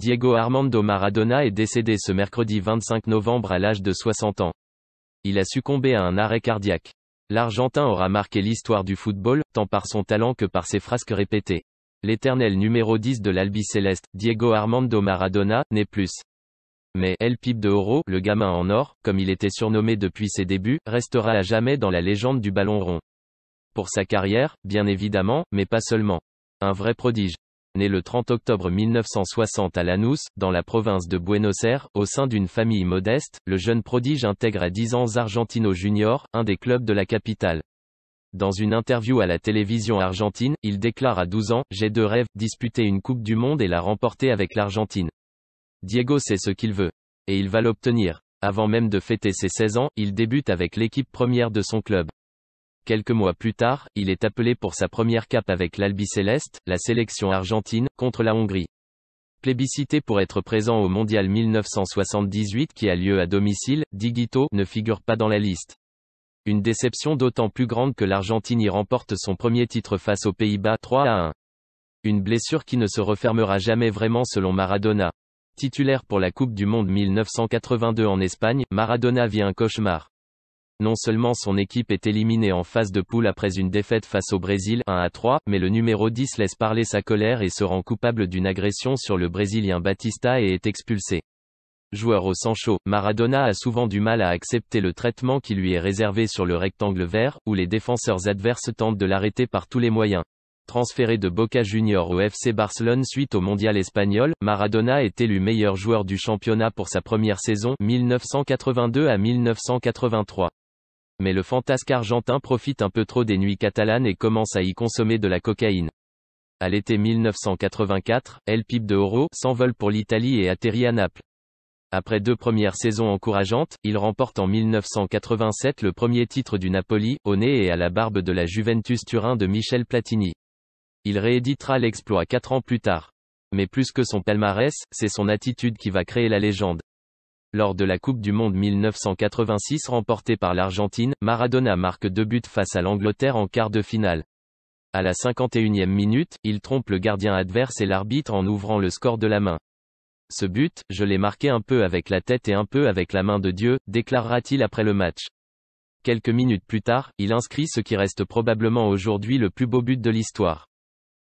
Diego Armando Maradona est décédé ce mercredi 25 novembre à l'âge de 60 ans. Il a succombé à un arrêt cardiaque. L'Argentin aura marqué l'histoire du football, tant par son talent que par ses frasques répétées. L'éternel numéro 10 de l'Albi Céleste, Diego Armando Maradona, n'est plus. Mais El Pipe de Oro, le gamin en or, comme il était surnommé depuis ses débuts, restera à jamais dans la légende du ballon rond. Pour sa carrière, bien évidemment, mais pas seulement. Un vrai prodige né le 30 octobre 1960 à Lanús, dans la province de Buenos Aires, au sein d'une famille modeste, le jeune prodige intègre à 10 ans Argentino Junior, un des clubs de la capitale. Dans une interview à la télévision argentine, il déclare à 12 ans, J'ai deux rêves, disputer une Coupe du Monde et la remporter avec l'Argentine. Diego sait ce qu'il veut. Et il va l'obtenir. Avant même de fêter ses 16 ans, il débute avec l'équipe première de son club. Quelques mois plus tard, il est appelé pour sa première cape avec l'Albi Céleste, la sélection argentine, contre la Hongrie. Plébiscité pour être présent au Mondial 1978 qui a lieu à domicile, Digito ne figure pas dans la liste. Une déception d'autant plus grande que l'Argentine y remporte son premier titre face aux Pays-Bas 3 à 1. Une blessure qui ne se refermera jamais vraiment selon Maradona. Titulaire pour la Coupe du Monde 1982 en Espagne, Maradona vit un cauchemar non seulement son équipe est éliminée en phase de poule après une défaite face au Brésil 1 à 3, mais le numéro 10 laisse parler sa colère et se rend coupable d'une agression sur le Brésilien Batista et est expulsé. Joueur au Sancho, Maradona a souvent du mal à accepter le traitement qui lui est réservé sur le rectangle vert, où les défenseurs adverses tentent de l'arrêter par tous les moyens. Transféré de Boca Junior au FC Barcelone suite au mondial espagnol, Maradona est élu meilleur joueur du championnat pour sa première saison, 1982 à 1983 mais le fantasque argentin profite un peu trop des nuits catalanes et commence à y consommer de la cocaïne. À l'été 1984, El Pipe de Oro s'envole pour l'Italie et atterrit à Naples. Après deux premières saisons encourageantes, il remporte en 1987 le premier titre du Napoli, au nez et à la barbe de la Juventus Turin de Michel Platini. Il rééditera l'exploit quatre ans plus tard. Mais plus que son palmarès, c'est son attitude qui va créer la légende. Lors de la Coupe du Monde 1986 remportée par l'Argentine, Maradona marque deux buts face à l'Angleterre en quart de finale. À la 51e minute, il trompe le gardien adverse et l'arbitre en ouvrant le score de la main. Ce but, je l'ai marqué un peu avec la tête et un peu avec la main de Dieu, déclarera-t-il après le match. Quelques minutes plus tard, il inscrit ce qui reste probablement aujourd'hui le plus beau but de l'histoire.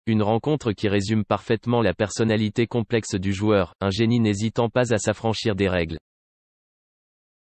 Une rencontre qui résume parfaitement la personnalité complexe du joueur, un génie n'hésitant pas à s'affranchir des règles.